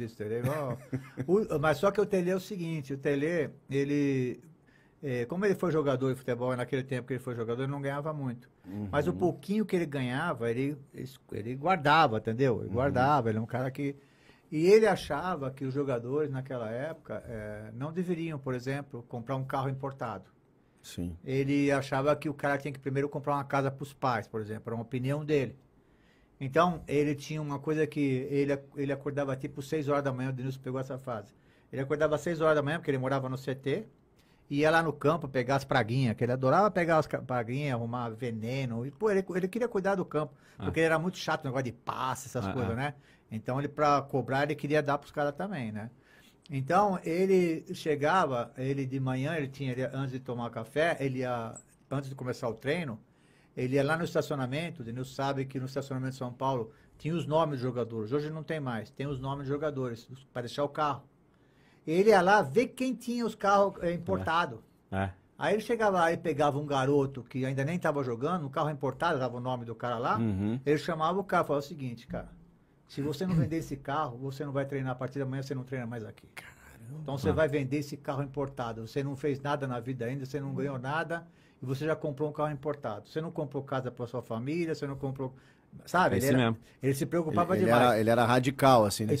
É o, mas só que o Tele é o seguinte, o Tele, ele. É, como ele foi jogador de futebol, naquele tempo que ele foi jogador, ele não ganhava muito. Uhum. Mas o pouquinho que ele ganhava, ele, ele guardava, entendeu? Ele uhum. guardava, ele é um cara que. E ele achava que os jogadores naquela época é, não deveriam, por exemplo, comprar um carro importado. Sim. Ele achava que o cara tinha que primeiro comprar uma casa para os pais, por exemplo, era uma opinião dele. Então, ele tinha uma coisa que ele, ele acordava tipo 6 horas da manhã, o Denilson pegou essa fase. Ele acordava 6 horas da manhã, porque ele morava no CT, ia lá no campo pegar as praguinhas, que ele adorava pegar as praguinhas, arrumar veneno. E, pô, ele, ele queria cuidar do campo, ah. porque ele era muito chato, negócio de passe, essas ah, ah. coisas, ah. né? Então, ele, para cobrar, ele queria dar para os caras também, né? Então, ele chegava, ele de manhã, ele tinha, ele, antes de tomar café, ele ia, antes de começar o treino, ele ia é lá no estacionamento, o Denilson sabe que no estacionamento de São Paulo tinha os nomes dos jogadores. Hoje não tem mais, tem os nomes dos jogadores, para deixar o carro. Ele ia lá ver quem tinha os carros eh, importados. É. É. Aí ele chegava lá e pegava um garoto que ainda nem estava jogando, um carro importado, dava o nome do cara lá. Uhum. Ele chamava o cara e falava o seguinte, cara, se você não vender esse carro, você não vai treinar a partir da manhã, você não treina mais aqui. Caramba. Caramba. Então você vai vender esse carro importado. Você não fez nada na vida ainda, você não hum. ganhou nada e você já comprou um carro importado. Você não comprou casa para sua família, você não comprou. Sabe? É ele, era, ele, se preocupava ele, demais. Ele era, ele era radical, assim, nesse né?